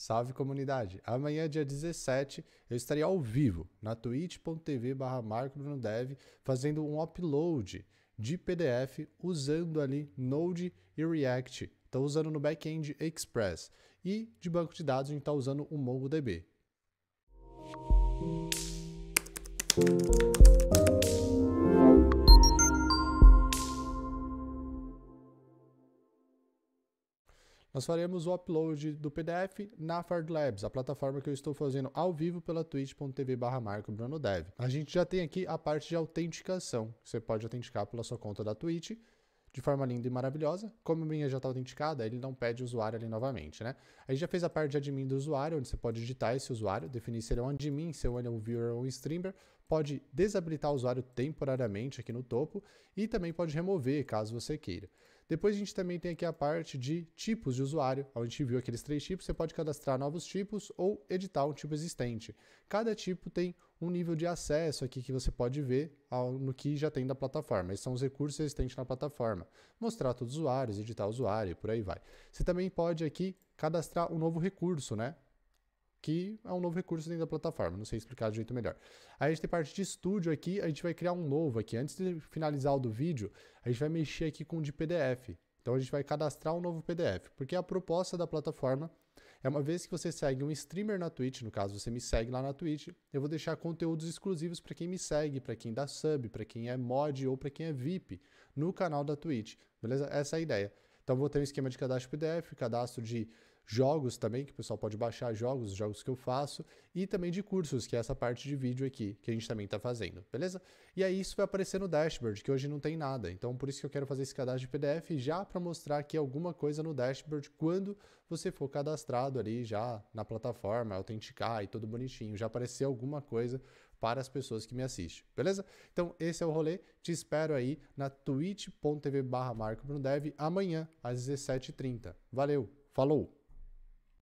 Salve comunidade! Amanhã, dia 17, eu estarei ao vivo na twitch.tv barra marcobrunodev fazendo um upload de PDF usando ali Node e React. Estou usando no back-end Express. E de banco de dados, a gente está usando o MongoDB. Nós faremos o upload do PDF na Fard Labs, a plataforma que eu estou fazendo ao vivo pela twitch.tv barra Marco Bruno Dev. A gente já tem aqui a parte de autenticação. Você pode autenticar pela sua conta da Twitch de forma linda e maravilhosa. Como a minha já está autenticada, ele não pede usuário ali novamente, né? A gente já fez a parte de admin do usuário, onde você pode editar esse usuário, definir se ele é um admin, se ele é um viewer ou um streamer, pode desabilitar o usuário temporariamente aqui no topo e também pode remover, caso você queira. Depois a gente também tem aqui a parte de tipos de usuário, onde a gente viu aqueles três tipos, você pode cadastrar novos tipos ou editar um tipo existente. Cada tipo tem um nível de acesso aqui que você pode ver ao, no que já tem da plataforma. Esses são os recursos existentes na plataforma. Mostrar todos os usuários, editar o usuário e por aí vai. Você também pode aqui cadastrar um novo recurso, né? que é um novo recurso dentro da plataforma. Não sei explicar de jeito melhor. Aí a gente tem parte de estúdio aqui, a gente vai criar um novo aqui. Antes de finalizar o do vídeo, a gente vai mexer aqui com o de PDF. Então a gente vai cadastrar um novo PDF, porque a proposta da plataforma é uma vez que você segue um streamer na Twitch, no caso você me segue lá na Twitch, eu vou deixar conteúdos exclusivos para quem me segue, para quem dá sub, para quem é mod ou para quem é VIP no canal da Twitch, beleza? Essa é a ideia. Então vou ter um esquema de cadastro PDF, cadastro de jogos também, que o pessoal pode baixar jogos, jogos que eu faço, e também de cursos, que é essa parte de vídeo aqui, que a gente também está fazendo, beleza? E aí isso vai aparecer no dashboard, que hoje não tem nada, então por isso que eu quero fazer esse cadastro de PDF já para mostrar aqui alguma coisa no dashboard quando você for cadastrado ali já na plataforma, autenticar e tudo bonitinho, já aparecer alguma coisa para as pessoas que me assistem, beleza? Então esse é o rolê, te espero aí na twitch.tv barra marco amanhã às 17h30. Valeu, falou!